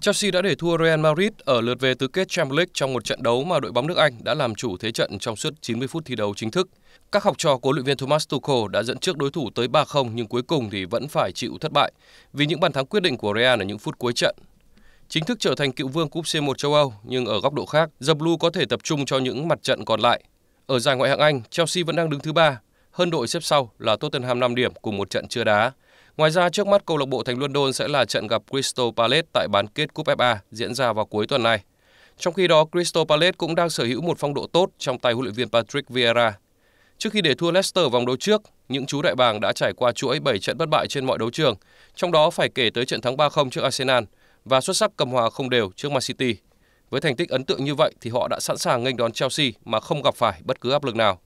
Chelsea đã để thua Real Madrid ở lượt về tứ kết Champions League trong một trận đấu mà đội bóng nước Anh đã làm chủ thế trận trong suốt 90 phút thi đấu chính thức. Các học trò của luyện viên Thomas Tuchel đã dẫn trước đối thủ tới 3-0 nhưng cuối cùng thì vẫn phải chịu thất bại vì những bàn thắng quyết định của Real ở những phút cuối trận. Chính thức trở thành cựu vương cúp C1 châu Âu nhưng ở góc độ khác, The Blue có thể tập trung cho những mặt trận còn lại. Ở giải ngoại hạng Anh, Chelsea vẫn đang đứng thứ ba, hơn đội xếp sau là Tottenham 5 điểm cùng một trận chưa đá. Ngoài ra, trước mắt câu lạc bộ Thành London sẽ là trận gặp Crystal Palace tại bán kết Cúp FA diễn ra vào cuối tuần này. Trong khi đó, Crystal Palace cũng đang sở hữu một phong độ tốt trong tay huấn luyện viên Patrick Vieira. Trước khi để thua Leicester vòng đấu trước, những chú đại bàng đã trải qua chuỗi 7 trận bất bại trên mọi đấu trường, trong đó phải kể tới trận thắng 3-0 trước Arsenal và xuất sắc cầm hòa không đều trước Man City. Với thành tích ấn tượng như vậy thì họ đã sẵn sàng nghênh đón Chelsea mà không gặp phải bất cứ áp lực nào.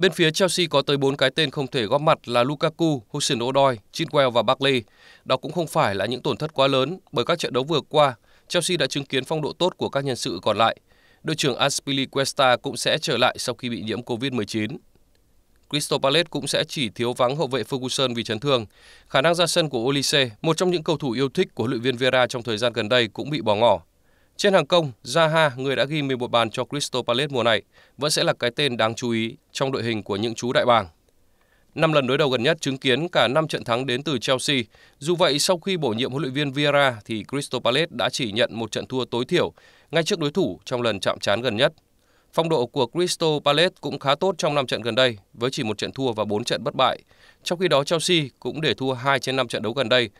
Bên phía Chelsea có tới 4 cái tên không thể góp mặt là Lukaku, Hudson Odoi, Chilwell và Barkley. Đó cũng không phải là những tổn thất quá lớn bởi các trận đấu vừa qua, Chelsea đã chứng kiến phong độ tốt của các nhân sự còn lại. Đội trưởng Aspili cũng sẽ trở lại sau khi bị nhiễm COVID-19. Crystal Palace cũng sẽ chỉ thiếu vắng hậu vệ Ferguson vì chấn thương. Khả năng ra sân của Olise, một trong những cầu thủ yêu thích của huấn luyện viên Vera trong thời gian gần đây cũng bị bỏ ngỏ. Trên hàng công, Zaha, người đã ghi 11 bàn cho Crystal Palace mùa này, vẫn sẽ là cái tên đáng chú ý trong đội hình của những chú đại bàng. Năm lần đối đầu gần nhất chứng kiến cả 5 trận thắng đến từ Chelsea. Dù vậy, sau khi bổ nhiệm huấn luyện viên Vieira thì Crystal Palace đã chỉ nhận một trận thua tối thiểu ngay trước đối thủ trong lần chạm trán gần nhất. Phong độ của Crystal Palace cũng khá tốt trong 5 trận gần đây với chỉ một trận thua và 4 trận bất bại. Trong khi đó Chelsea cũng để thua 2 trên 5 trận đấu gần đây.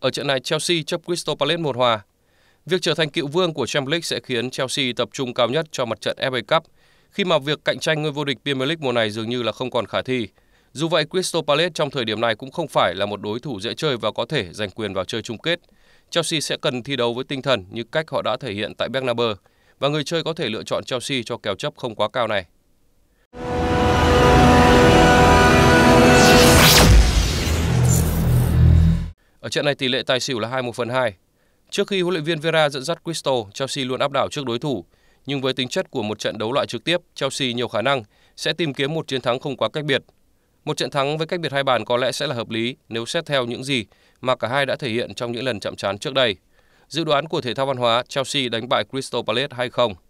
Ở trận này, Chelsea chấp Crystal Palace một hòa. Việc trở thành cựu vương của Champions League sẽ khiến Chelsea tập trung cao nhất cho mặt trận FA Cup, khi mà việc cạnh tranh ngôi vô địch Premier League mùa này dường như là không còn khả thi. Dù vậy, Crystal Palace trong thời điểm này cũng không phải là một đối thủ dễ chơi và có thể giành quyền vào chơi chung kết. Chelsea sẽ cần thi đấu với tinh thần như cách họ đã thể hiện tại Bernabeu và người chơi có thể lựa chọn Chelsea cho kèo chấp không quá cao này. Ở trận này tỷ lệ tài xỉu là 21 phần 2. Trước khi huấn luyện viên Vera dẫn dắt Crystal, Chelsea luôn áp đảo trước đối thủ, nhưng với tính chất của một trận đấu loại trực tiếp, Chelsea nhiều khả năng sẽ tìm kiếm một chiến thắng không quá cách biệt. Một trận thắng với cách biệt hai bàn có lẽ sẽ là hợp lý nếu xét theo những gì mà cả hai đã thể hiện trong những lần chạm trán trước đây. Dự đoán của thể thao văn hóa Chelsea đánh bại Crystal Palace hay không?